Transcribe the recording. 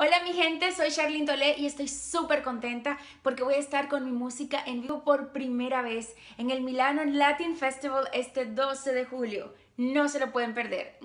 Hola mi gente, soy Charlene Tolé y estoy súper contenta porque voy a estar con mi música en vivo por primera vez en el Milano Latin Festival este 12 de julio. No se lo pueden perder.